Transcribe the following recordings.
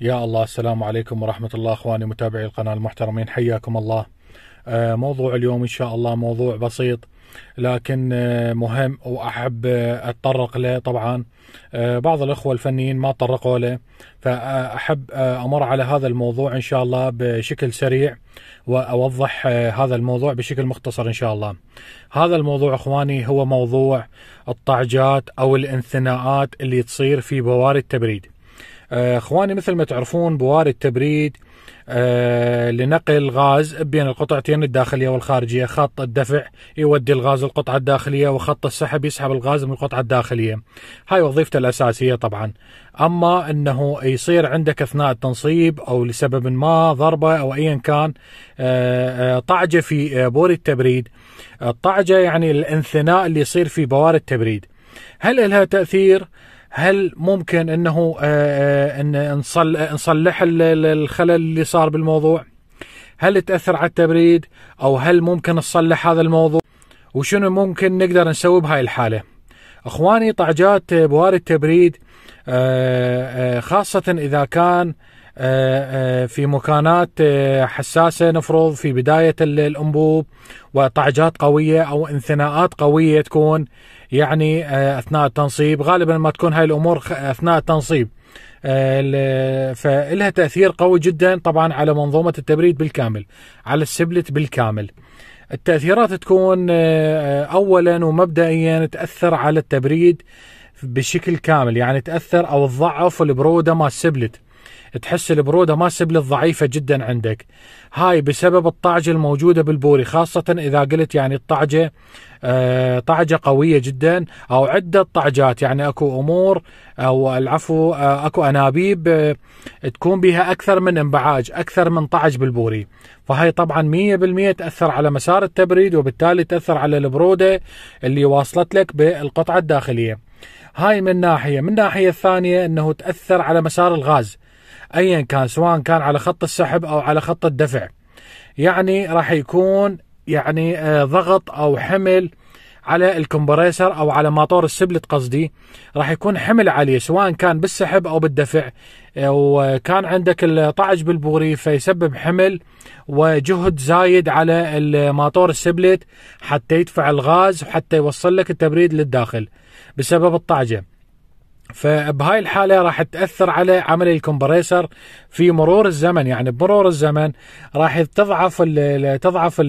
يا الله السلام عليكم ورحمة الله أخواني متابعي القناة المحترمين حياكم الله آه، موضوع اليوم إن شاء الله موضوع بسيط لكن آه، مهم وأحب آه، أتطرق له طبعا بعض الأخوة الفنيين ما تطرقوا له فأحب أمر على هذا الموضوع إن شاء الله بشكل سريع وأوضح هذا الموضوع بشكل مختصر إن شاء الله هذا الموضوع أخواني هو موضوع الطعجات أو الانثناءات اللي تصير في بواري التبريد آه، اخواني مثل ما تعرفون بوارد تبريد آه، لنقل غاز بين القطعتين الداخلية والخارجية خط الدفع يودي الغاز للقطعة الداخلية وخط السحب يسحب الغاز من القطعة الداخلية هاي وظيفته الأساسية طبعا أما أنه يصير عندك أثناء التنصيب أو لسبب ما ضربة أو أيا كان آه، طعجة في بور التبريد الطعجة يعني الانثناء اللي يصير في بوار التبريد هل لها تأثير؟ هل ممكن انه آه، آه، ان نصلح الخلل اللي صار بالموضوع؟ هل تاثر على التبريد او هل ممكن نصلح هذا الموضوع؟ وشنو ممكن نقدر نسوي بهاي الحاله؟ اخواني طعجات بوار التبريد آه، خاصه اذا كان في مكانات حساسه نفرض في بدايه الانبوب وطعجات قويه او انثناءات قويه تكون يعني آه، اثناء التنصيب غالبا ما تكون هاي الامور آه، اثناء التنصيب آه، فلها تاثير قوي جدا طبعا على منظومه التبريد بالكامل على السبلت بالكامل التاثيرات تكون اولا ومبدئيا تاثر على التبريد بشكل كامل يعني تاثر او تضعف البروده مال السبلت تحس البروده ما سبل الضعيفه جدا عندك هاي بسبب الطعجه الموجوده بالبوري خاصه اذا قلت يعني الطعجه آه طعجه قويه جدا او عده طعجات يعني اكو امور او آه، العفو آه اكو انابيب آه تكون بها اكثر من انبعاج اكثر من طعج بالبوري فهي طبعا 100% تاثر على مسار التبريد وبالتالي تاثر على البروده اللي واصلت لك بالقطعه الداخليه هاي من ناحيه من ناحيه الثانيه انه تاثر على مسار الغاز ايا كان سواء كان على خط السحب او على خط الدفع يعني راح يكون يعني آه، ضغط او حمل على الكمبريسر او على ماطور السبلت قصدي راح يكون حمل عليه سواء كان بالسحب او بالدفع آه، وكان عندك الطعج بالبوري فيسبب حمل وجهد زايد على الماطور السبلت حتى يدفع الغاز وحتى يوصل لك التبريد للداخل بسبب الطعجه فبهاي الحاله راح تاثر على عمل الكمبريسر في مرور الزمن يعني بمرور الزمن راح تضعف تضعف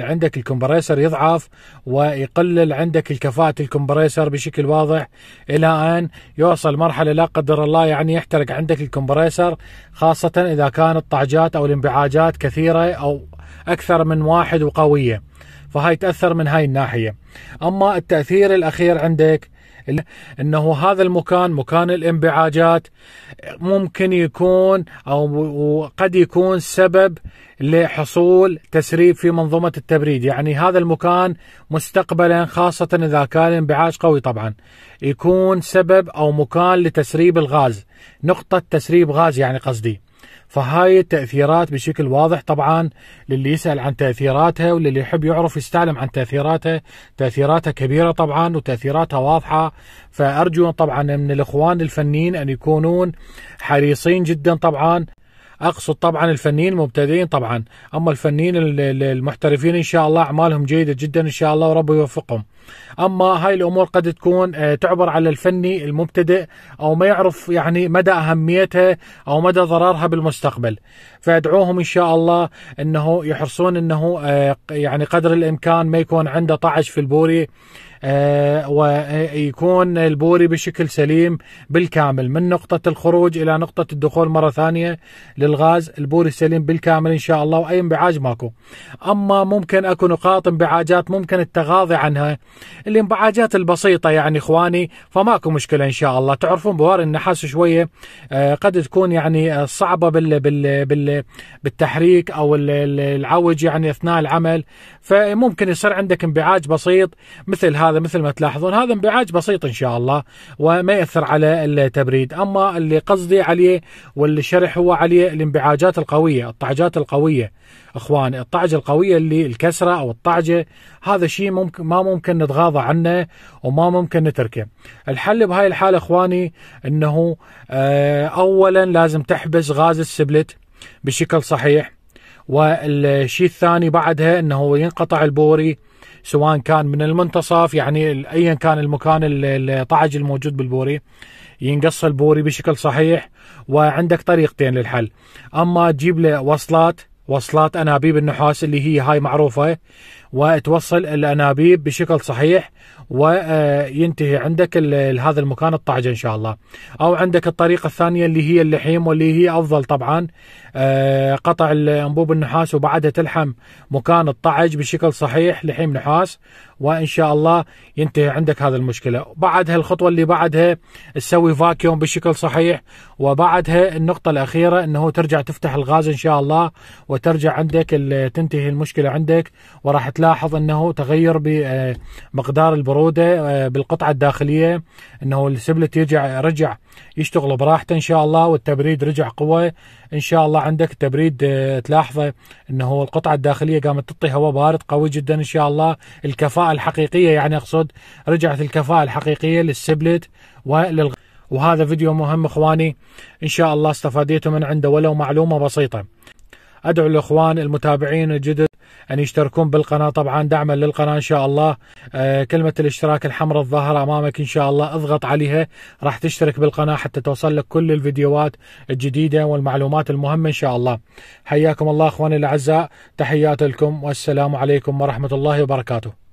عندك الكمبريسر يضعف ويقلل عندك الكفاءه الكمبريسر بشكل واضح الى ان يوصل مرحله لا قدر الله يعني يحترق عندك الكمبريسر خاصه اذا كانت طعجات او الانبعاجات كثيره او اكثر من واحد وقويه فهاي تاثر من هاي الناحيه اما التاثير الاخير عندك انه هذا المكان مكان الانبعاجات ممكن يكون او قد يكون سبب لحصول تسريب في منظومه التبريد، يعني هذا المكان مستقبلا خاصه اذا كان انبعاج قوي طبعا يكون سبب او مكان لتسريب الغاز، نقطه تسريب غاز يعني قصدي. فهاي التأثيرات بشكل واضح طبعا للي يسأل عن تأثيراتها وللي يحب يعرف يستعلم عن تأثيراتها تأثيراتها كبيرة طبعا وتأثيراتها واضحة فأرجو طبعا من الإخوان الفنيين أن يكونون حريصين جدا طبعا اقصد طبعا الفنيين المبتدئين طبعا اما الفنيين المحترفين ان شاء الله اعمالهم جيده جدا ان شاء الله وربي يوفقهم اما هاي الامور قد تكون آه، تعبر على الفني المبتدئ او ما يعرف يعني مدى اهميتها او مدى ضررها بالمستقبل فادعوهم ان شاء الله انه يحرصون انه آه، يعني قدر الامكان ما يكون عنده طعش في البوري آه، ويكون البوري بشكل سليم بالكامل من نقطة الخروج إلى نقطة الدخول مرة ثانية للغاز البوري سليم بالكامل إن شاء الله وأي انبعاج ماكو أما ممكن أكو نقاط انبعاجات ممكن التغاضي عنها الانبعاجات البسيطة يعني إخواني فماكو مشكلة إن شاء الله تعرفون بوار النحاس شوية آه، قد تكون يعني آه، صعبة بال بال بال بالتحريك أو العوج يعني أثناء العمل فممكن يصير عندك انبعاج بسيط مثل هذا هذا مثل ما تلاحظون هذا انبعاج بسيط ان شاء الله وما ياثر على التبريد اما اللي قصدي عليه والشرح هو عليه الانبعاجات القويه الطعجات القويه اخوان الطعجه القويه اللي الكسره او الطعجه هذا شيء ممكن ما ممكن نتغاضى عنه وما ممكن نتركه الحل بهاي الحاله اخواني انه آه، اولا لازم تحبس غاز السبلت بشكل صحيح والشيء الثاني بعدها انه ينقطع البوري سواء كان من المنتصف يعني ايا كان المكان الطعج الموجود بالبوري ينقص البوري بشكل صحيح وعندك طريقتين للحل اما تجيب له وصلات وصلات انابيب النحاس اللي هي هاي معروفه وتوصل الانابيب بشكل صحيح وينتهي آه، عندك هذا المكان الطعجه ان شاء الله او عندك الطريقه الثانيه اللي هي اللحيم واللي هي افضل طبعا آه، قطع انبوب النحاس وبعدها تلحم مكان الطعج بشكل صحيح لحيم نحاس وان شاء الله ينتهي عندك هذه المشكله بعدها الخطوه اللي بعدها تسوي فاكيوم بشكل صحيح وبعدها النقطه الاخيره انه ترجع تفتح الغاز ان شاء الله وترجع عندك تنتهي المشكله عندك وراح تلاحظ انه تغير بمقدار آه، البروده آه، بالقطعه الداخليه انه السبلت يرجع رجع يشتغل براحته ان شاء الله والتبريد رجع قوه ان شاء الله عندك التبريد آه، تلاحظه انه القطعه الداخليه قامت تعطي هواء بارد قوي جدا ان شاء الله الكفاءه الكفاءة الحقيقية يعني أقصد رجعت الكفاءة الحقيقية للسبلت ولل وهذا فيديو مهم إخواني إن شاء الله استفاديتوا من عنده ولو معلومة بسيطة أدعو الإخوان المتابعين الجدد أن يشتركون بالقناة طبعا دعما للقناة إن شاء الله آه كلمة الاشتراك الحمراء الظاهرة أمامك إن شاء الله اضغط عليها راح تشترك بالقناة حتى توصل لك كل الفيديوهات الجديدة والمعلومات المهمة إن شاء الله حياكم الله أخواني الأعزاء تحيات لكم والسلام عليكم ورحمة الله وبركاته